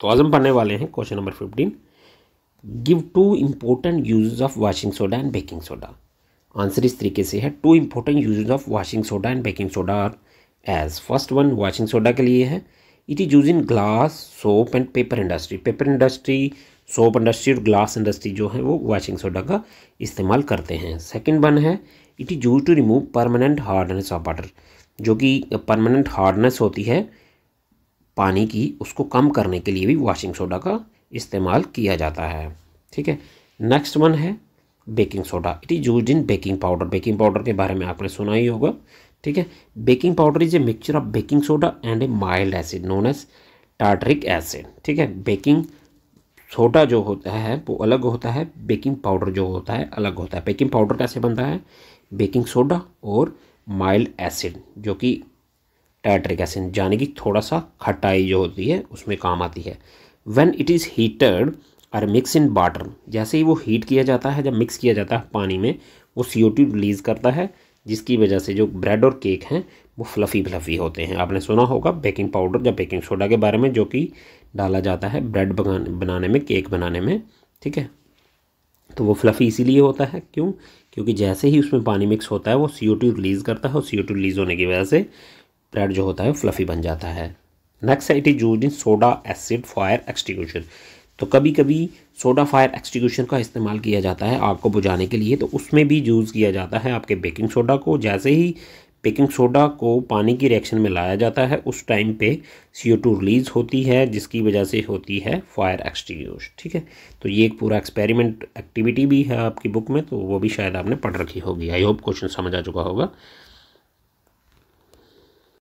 तो आज हम पढ़ने वाले हैं question number fifteen give two important use of washing soda and baking soda answer इस तरीके से है two important use of washing soda and baking soda are as first one washing soda के लिए है it is use in glass soap and paper industry paper industry soap industry और glass industry जो है वो वाशिंग सोडा का इस्तेमाल करते हैं सेकेंड वन है it is use to remove permanent hardness of water जो कि परमानेंट हार्डनेस होती है पानी की उसको कम करने के लिए भी वॉशिंग सोडा का इस्तेमाल किया जाता है ठीक है नेक्स्ट वन है baking soda it is use in baking powder baking powder के बारे में आपने सुना ही होगा ठीक है baking powder is a mixture of baking soda and a mild acid known as tartaric acid ठीक है बेकिंग सोडा जो होता है वो अलग होता है बेकिंग पाउडर जो होता है अलग होता है बेकिंग पाउडर कैसे बनता है बेकिंग सोडा और माइल्ड एसिड जो कि एट्रिक एसिड यानी कि थोड़ा सा खटाई जो होती है उसमें काम आती है वेन इट इज़ हीटर्ड और मिक्स इन वाटर जैसे ही वो हीट किया जाता है जब मिक्स किया जाता है पानी में वो सी ओ रिलीज़ करता है जिसकी वजह से जो ब्रेड और केक हैं वो फ्लफ़ी फ्लफ़ी होते हैं आपने सुना होगा बेकिंग पाउडर या बेकिंग सोडा के बारे में जो कि डाला जाता है ब्रेड बनाने में केक बनाने में ठीक है तो वो फ्लफ़ी इसीलिए होता है क्यों क्योंकि जैसे ही उसमें पानी मिक्स होता है वो सी रिलीज़ करता है और सी रिलीज़ होने की वजह से ब्रेड जो होता है फ्लफ़ी बन जाता है नेक्स्ट है it is use in soda acid fire extinguisher तो कभी कभी सोडा फायर एक्सटीक्यूशन का इस्तेमाल किया जाता है आग को बुझाने के लिए तो उसमें भी यूज़ किया जाता है आपके बेकिंग सोडा को जैसे ही बेकिंग सोडा को पानी की रिएक्शन में लाया जाता है उस टाइम पे सी रिलीज़ होती है जिसकी वजह से होती है फायर एक्सटीक्यूश ठीक है तो ये एक पूरा एक्सपेरिमेंट एक्टिविटी भी है आपकी बुक में तो वो भी शायद आपने पढ़ रखी होगी आई होप क्वेश्चन समझ आ चुका होगा